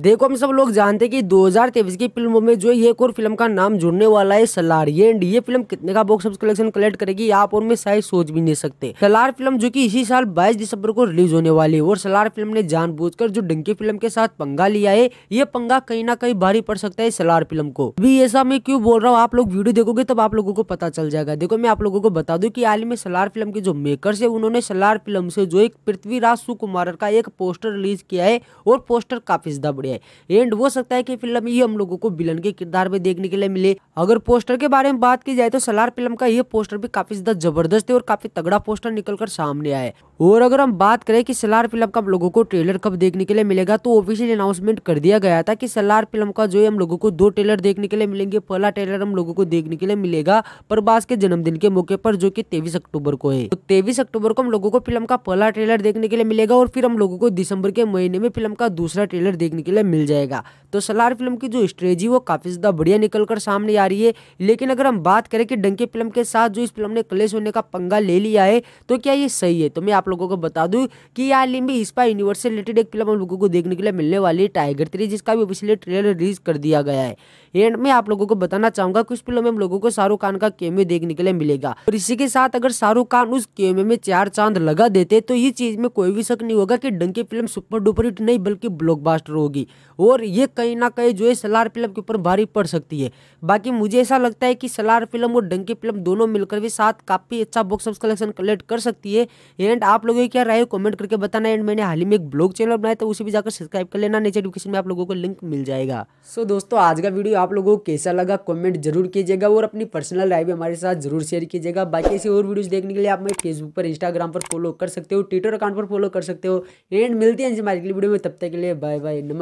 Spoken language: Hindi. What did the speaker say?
देखो हम सब लोग जानते हैं कि तेईस की फिल्मों में जो ये एक और फिल्म का नाम जुड़ने वाला है सलार ये एंड ये फिल्म कितने का बॉक्स ऑफिस कलेक्शन कलेक्ट करेगी आप और मैं शायद सोच भी नहीं सकते सलार फिल्म जो कि इसी साल 22 दिसंबर को रिलीज होने वाली है और सलार फिल्म ने जानबूझकर जो डंकी फिल्म के साथ पंगा लिया है ये पंगा कहीं ना कहीं भारी पड़ सकता है सलार फिल्म को अभी ऐसा मैं क्यूँ बोल रहा हूँ आप लोग वीडियो देखोगे तब आप लोगों को पता चल जाएगा देखो मैं आप लोगों को बता दू की हाल में सलार फिल्म के जो मेकर है उन्होंने सलार फिल्म से जो एक पृथ्वीराज सुकुमार का एक पोस्टर रिलीज किया है और पोस्टर काफी बढ़िया है एंड हो सकता है कि फिल्म ये हम लोगों को विलन के किरदार में देखने के लिए मिले अगर पोस्टर के बारे में बात की जाए तो सलार फिल्म का ये पोस्टर भी काफी ज्यादा जबरदस्त है और काफी तगड़ा पोस्टर निकलकर सामने आया और अगर हम बात करें कि सलार फिल्म का हम लोगों को ट्रेलर कब देखने के लिए मिलेगा तो ऑफिशियल अनाउंसमेंट कर दिया गया था कि सलार फिल्म का जो है हम लोगों को दो ट्रेलर देखने के लिए मिलेंगे पहला ट्रेलर हम लोगों को देखने के लिए मिलेगा प्रभास के जन्मदिन के मौके पर जो कि तेईस अक्टूबर को है तो तेईस अक्टूबर को हम लोगों को फिल्म का पहला ट्रेलर देखने के लिए मिलेगा और फिर हम लोगों को दिसंबर के महीने में फिल्म का दूसरा ट्रेलर देखने करने के लिए मिल जाएगा तो सलार फिल्म की जो स्ट्रेजी वो काफ़ी ज़्यादा बढ़िया निकल कर सामने आ रही है लेकिन अगर हम बात करें कि डंके फिल्म के साथ जो इस फिल्म ने क्लेश होने का पंगा ले लिया है तो क्या ये सही है तो मैं आप लोगों को बता दूँ कि यह आलिम भी इस्पा यूनिवर्स से रिलेटेड एक फिल्म हम लोगों को देखने के लिए मिलने वाली है टाइगर थ्री जिसका भी ऑफिशियली ट्रेलर रिलीज कर दिया गया है एंड में आप लोगों को बताना चाहूँगा कि उस फिल्म में हम लोगों को शाहरुख खान का केमे देखने के लिए मिलेगा और इसी के साथ अगर शाहरुख खान उस केमे में चार चांद लगा देते तो ये चीज़ में कोई भी शक नहीं होगा कि Dunki film super duper hit नहीं बल्कि ब्लॉकबास्टर होगी होगी और ये कहीं ना कहीं जो है सलार फिल्म के ऊपर भारी पड़ सकती है बाकी मुझे ऐसा लगता है कि सलार फिल्म और डंकी फिल्म दोनों मिलकर भी साथ काफ़ी अच्छा बॉक्स ऑफिस कलेक्शन कलेक्ट कर सकती है एंड आप लोगों की क्या राय कॉमेंट करके बताना एंड मैंने हाल ही में एक ब्लॉग चैनल बनाया था उसे भी जाकर सब्सक्राइब कर लेना नीचे डिस्क्रिप्शन में आप लोगों को लिंक मिल जाएगा सो दोस्तों आज का वीडियो आप लोगों को कैसा लगा कॉमेंट जरूर कीजिएगा और अपनी पर्सनल राय भी हमारे साथ जरूर शेयर कीजिएगा बाकी ऐसी और वीडियोज देखने के लिए आप मेरे फेसबुक पर इंस्टाग्राम पर फॉलो कर सकते हो ट्विटर अकाउंट पर फॉलो कर सकते हो एंड मिलती है जी हमारे वीडियो में तब तक के लिए बाय बाय नमस्कार